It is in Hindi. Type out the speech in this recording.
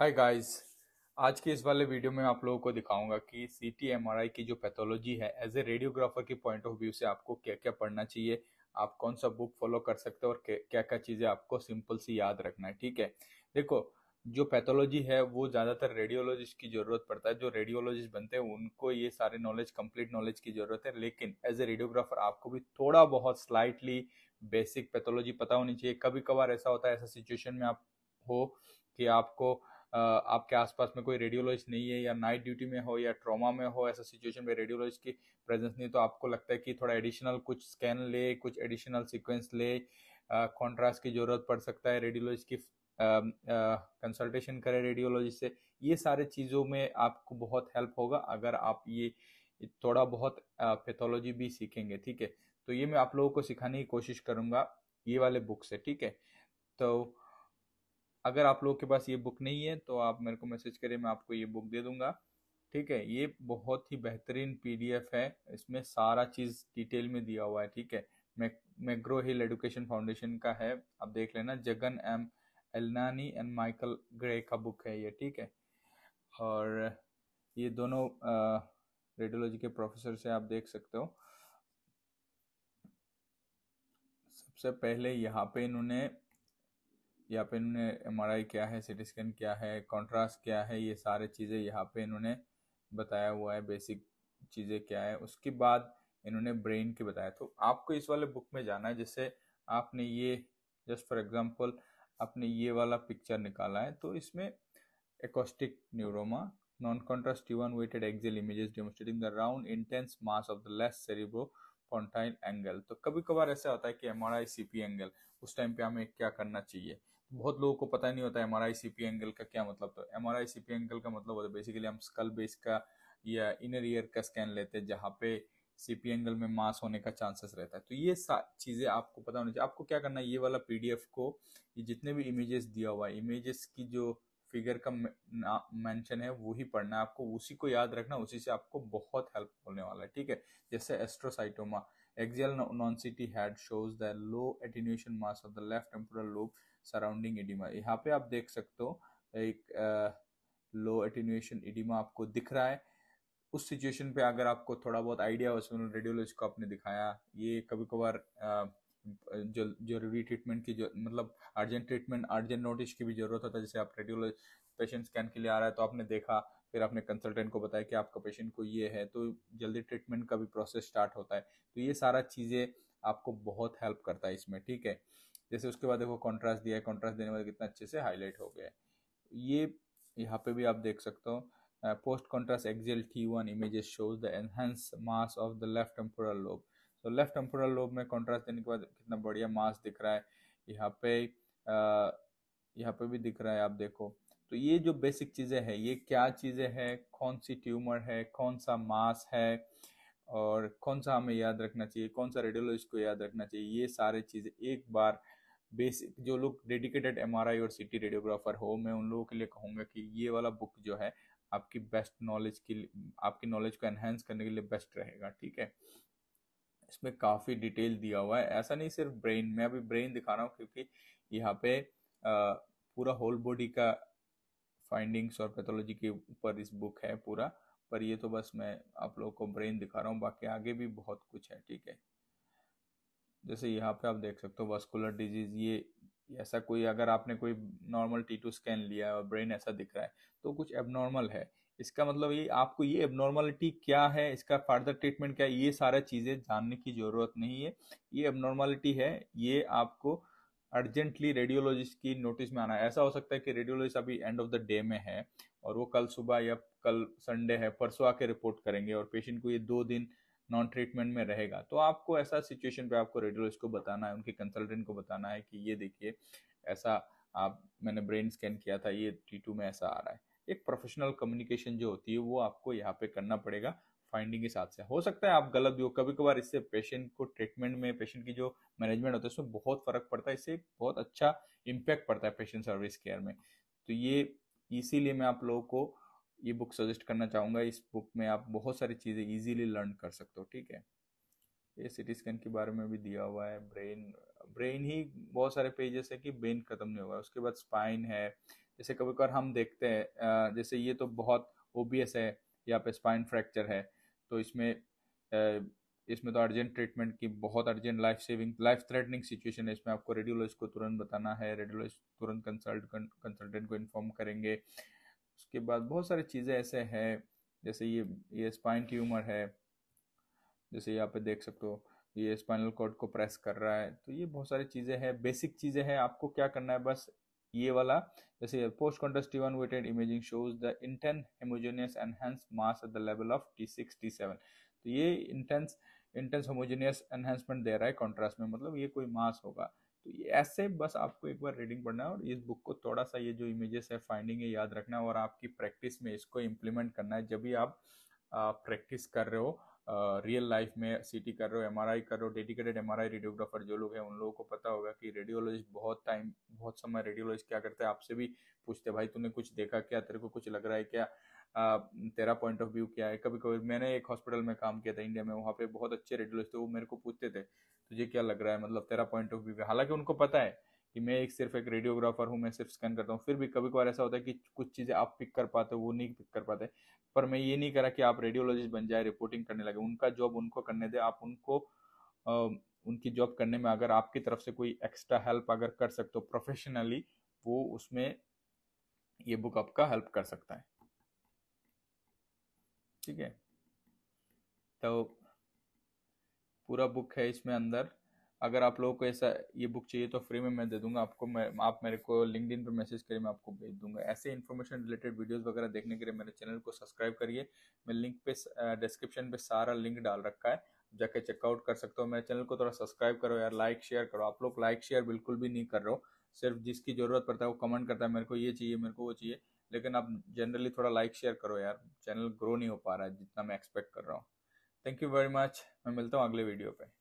हाय गाइस आज के इस वाले वीडियो में आप लोगों को दिखाऊंगा कि C T M R I की जो पैथोलॉजी है एज ए रेडियोग्राफर की पॉइंट ऑफ व्यू से आपको क्या क्या पढ़ना चाहिए आप कौन सा बुक फॉलो कर सकते हो और क्या क्या चीज़ें आपको सिंपल सी याद रखना है ठीक है देखो जो पैथोलॉजी है वो ज़्यादातर रेडियोलॉजिस्ट की ज़रूरत पड़ता है जो रेडियोलॉजिस्ट बनते हैं उनको ये सारे नॉलेज कंप्लीट नॉलेज की ज़रूरत है लेकिन एज ए रेडियोग्राफर आपको भी थोड़ा बहुत स्लाइटली बेसिक पैथोलॉजी पता होनी चाहिए कभी कभार ऐसा होता है ऐसा सिचुएशन में आप हो कि आपको आपके आसपास में कोई रेडियोलॉजिस्ट नहीं है या नाइट ड्यूटी में हो या ट्रॉमा में हो ऐसा सिचुएशन में रेडियोलॉजिस्ट की प्रेजेंस नहीं तो आपको लगता है कि थोड़ा एडिशनल कुछ स्कैन ले कुछ एडिशनल सिक्वेंस ले कॉन्ट्रास्ट की जरूरत पड़ सकता है रेडियोलॉजिस्ट की कंसल्टेशन करे रेडियोलॉजिस्ट से ये सारे चीज़ों में आपको बहुत हेल्प होगा अगर आप ये थोड़ा बहुत पैथोलॉजी भी सीखेंगे ठीक है तो ये मैं आप लोगों को सिखाने की कोशिश करूँगा ये वाले बुक से ठीक है तो अगर आप लोग के पास ये बुक नहीं है तो आप मेरे को मैसेज करें मैं आपको ये बुक दे दूंगा ठीक है ये बहुत ही बेहतरीन पीडीएफ है इसमें सारा चीज़ डिटेल में दिया हुआ है ठीक है मैग्रो हिल एडुकेशन फाउंडेशन का है आप देख लेना जगन एम एलनानी एंड माइकल ग्रे का बुक है ये ठीक है और ये दोनों रेडियोलॉजी के प्रोफेसर से आप देख सकते हो सबसे पहले यहाँ पे इन्होंने या पे इन्होंने एम क्या है सिटी स्कैन क्या है कॉन्ट्रास्ट क्या है ये सारे चीज़ें यहाँ पे इन्होंने बताया हुआ है बेसिक चीज़ें क्या है उसके बाद इन्होंने ब्रेन के बताया तो आपको इस वाले बुक में जाना है जैसे आपने ये जस्ट फॉर एग्जांपल आपने ये वाला पिक्चर निकाला है तो इसमें acoustic neuroma non contrast T one weighted axial images demonstrating the round intense mass of the less cerebro pontine angle तो कभी कभार ऐसा होता है कि M R I C P angle उस टाइम पे हमें क्या करना चाहिए बहुत लोगों को पता नहीं होता है एम आर एंगल का क्या मतलब तो एम आर एंगल का मतलब होता है बेसिकली हम स्कल बेस का या इनर ईयर का स्कैन लेते हैं जहाँ पे सी एंगल में मास होने का चांसेस रहता है तो ये चीज़ें आपको पता होनी चाहिए आपको क्या करना है ये वाला पी को ये जितने भी इमेजेस दिया हुआ है इमेजेस की जो फिगर का मेंशन है वही पढ़ना है आपको उसी को याद रखना उसी से आपको बहुत हेल्प होने वाला है ठीक है जैसे एस्ट्रोसाइटोमा Axial noncity head shows the low attenuation mass of the left temporal lobe surrounding edema. यहाँ पे आप देख सकते हो एक लो एटेन्यूएशन इडिमा आपको दिख रहा है उस सिचुएशन पे अगर आपको थोड़ा बहुत आइडिया हो सुनो रेडियोलॉजी को आपने दिखाया ये कभी कभार जो जो ट्रीटमेंट की जो मतलब अर्जेंट ट्रीटमेंट अर्जेंट नोटिस की भी जरूरत होता है जैसे आप रेडियोलॉजी पेशेंट स्कैन के लिए आ रहा है तो आपने देखा फिर आपने कंसल्टेंट को बताया कि आपका पेशेंट को ये है तो जल्दी ट्रीटमेंट का भी प्रोसेस स्टार्ट होता है तो ये सारा चीज़ें आपको बहुत हेल्प करता है इसमें ठीक है जैसे उसके बाद देखो कॉन्ट्रास्ट दिया है कॉन्ट्रास्ट देने वाले कितना अच्छे से हाईलाइट हो गया है ये यहाँ पे भी आप देख सकते हो post contrast axial T one images shows the enhance mass of the left temporal lobe तो लेफ्ट टेम्पोरल लोब में कॉन्ट्रास्ट देने के बाद कितना बढ़िया मास दिख रहा है यहाँ पे यहाँ पे भी दिख रहा है आप देखो तो ये जो बेसिक चीज़ें हैं ये क्या चीज़ें हैं कौन सी ट्यूमर है कौन सा मास है और कौन सा हमें याद रखना चाहिए कौन सा रेडियोलॉजिस्ट को याद रखना चाहिए ये सारे चीज़ें एक बार बेसिक जो लोग डेडिकेटेड एम और सिटी रेडियोग्राफर हो मैं उन लोगों के लिए कहूँगा कि ये वाला बुक जो है आपकी बेस्ट नॉलेज की आपकी नॉलेज को एनहेंस करने के लिए बेस्ट रहेगा ठीक है इसमें काफ़ी डिटेल दिया हुआ है ऐसा नहीं सिर्फ ब्रेन मैं अभी ब्रेन दिखा रहा हूँ क्योंकि यहाँ पे आ, पूरा होल बॉडी का फाइंडिंग्स और पैथोलॉजी के ऊपर इस बुक है पूरा पर ये तो बस मैं आप लोगों को ब्रेन दिखा रहा हूँ बाकी आगे भी बहुत कुछ है ठीक है जैसे यहाँ पे आप देख सकते हो वास्कुलर डिजीज ये ऐसा कोई अगर आपने कोई नॉर्मल टी टू स्कैन लिया और ब्रेन ऐसा दिख रहा है तो कुछ एबनॉर्मल है इसका मतलब ये आपको ये एबनॉर्मलिटी क्या है इसका फर्दर ट्रीटमेंट क्या है ये सारा चीज़ें जानने की ज़रूरत नहीं है ये एबनॉर्मलिटी है ये आपको अर्जेंटली रेडियोलॉजिस्ट की नोटिस में आना है ऐसा हो सकता है कि रेडियोलॉजिस्ट अभी एंड ऑफ द डे में है और वो कल सुबह या कल संडे है परसों आके रिपोर्ट करेंगे और पेशेंट को ये दो दिन नॉन ट्रीटमेंट में रहेगा तो आपको ऐसा सिचुएशन पे आपको रेडियोलॉजिस्ट को बताना है उनके कंसल्टेंट को बताना है कि ये देखिए ऐसा आप मैंने ब्रेन स्कैन किया था ये टी में ऐसा आ रहा है एक प्रोफेशनल कम्युनिकेशन जो होती है वो आपको यहाँ पे करना पड़ेगा फाइंडिंग के साथ से हो सकता है आप गलत भी हो कभी कभार इससे पेशेंट को ट्रीटमेंट में पेशेंट की जो मैनेजमेंट होता है उसमें बहुत फर्क पड़ता है इससे बहुत अच्छा इम्पैक्ट पड़ता है पेशेंट सर्विस केयर में तो ये इसीलिए मैं आप लोगों को ये बुक सजेस्ट करना चाहूँगा इस बुक में आप बहुत सारी चीज़ें ईजिली लर्न कर सकते हो ठीक है ये सिटी स्कैन के बारे में भी दिया हुआ है ब्रेन ब्रेन ही बहुत सारे पेजेस है कि ब्रेन खत्म नहीं होगा उसके बाद स्पाइन है जैसे कभी कभार हम देखते हैं जैसे ये तो बहुत ओबीएस है यहाँ पे स्पाइन फ्रैक्चर है तो इसमें इसमें तो अर्जेंट ट्रीटमेंट की बहुत urgent life saving life threatening situation है इसमें आपको रेडियोलॉजिस्ट को तुरंत बताना है रेडियोलॉजिस्ट तुरंत कंसल्ट कंसल्टेंट को इन्फॉर्म करेंगे उसके बाद बहुत सारी चीज़ें ऐसे हैं जैसे ये ये स्पाइन ट्यूमर है जैसे यहाँ पे देख सकते हो ये स्पाइनल कोड को प्रेस कर रहा है तो ये बहुत सारी चीज़ें हैं बेसिक चीज़ें हैं आपको क्या करना है बस ये वाला जैसे post contrast T one weighted imaging shows the intense homogeneous enhance mass at the level of T six T seven तो ये इंटेंस इंटेंस होमोजेनियस एनहेंसमेंट दे रहा है कॉन्ट्रास्ट में मतलब ये कोई मास होगा तो ये ऐसे बस आपको एक बार रीडिंग पढ़ना है और इस बुक को थोड़ा सा ये जो इमेजेस है फाइंडिंग है याद रखना है और आपकी प्रैक्टिस में इसको इम्प्लीमेंट करना है जब भी आप प्रैक्टिस कर रहे हो रियल लाइफ में सीटी कर रहे हो एमआरआई कर रहे हो डेडिकेटेड एमआरआई रेडियोग्राफर जो लोग हैं उन लोगों को पता होगा कि रेडियोलॉजिस्ट बहुत टाइम बहुत समय रेडियोलॉजिस्ट क्या करते हैं आपसे भी पूछते भाई तूने कुछ देखा क्या तेरे को कुछ लग रहा है क्या आ, तेरा पॉइंट ऑफ व्यू क्या है कभी कभी मैंने एक हॉस्पिटल में काम किया था इंडिया में वहाँ पे बहुत अच्छे रेडियोलॉजिस्ट थे वो मेरे को पूछते थे तुझे क्या लग रहा है मतलब तेरा पॉइंट ऑफ व्यू हालांकि उनको पता है कि मैं एक सिर्फ एक रेडियोग्राफर हूँ मैं सिर्फ स्कैन करता हूँ फिर भी कभी कभार ऐसा होता है कि कुछ चीज़ें आप पिक कर पाते हो वो नहीं पिक कर पाते पर मैं ये नहीं करा कि आप रेडियोलॉजिस्ट बन जाए रिपोर्टिंग करने लगे उनका जॉब उनको करने दे आप उनको उनकी जॉब करने में अगर आपकी तरफ से कोई एक्स्ट्रा हेल्प अगर कर सकते हो प्रोफेशनली वो उसमें ये बुक आपका हेल्प कर सकता है ठीक है तो पूरा बुक है इसमें अंदर अगर आप लोगों को ऐसा ये बुक चाहिए तो फ्री में मैं दे दूंगा आपको मैं आप मेरे को लिंकड पर मैसेज करिए मैं आपको भेज दूंगा ऐसे इन्फॉर्मेशन रिलेटेड वीडियोस वगैरह देखने के लिए मेरे चैनल को सब्सक्राइब करिए मैं लिंक पे डिस्क्रिप्शन पे सारा लिंक डाल रखा है जाके चेकआउट कर सकते हो मेरे चैनल को थोड़ा सब्सक्राइब करो यार लाइक शेयर करो आप लोग लाइक शेयर बिल्कुल भी नहीं कर रहे हो सिर्फ जिसकी ज़रूरत पड़ता है वो कमेंट करता है मेरे को ये चाहिए मेरे को वो चाहिए लेकिन आप जनरली थोड़ा लाइक शेयर करो यार चैनल ग्रो नहीं हो पा रहा है जितना मैं एक्सपेक्ट कर रहा हूँ थैंक यू वेरी मच मैं मिलता हूँ अगले वीडियो पर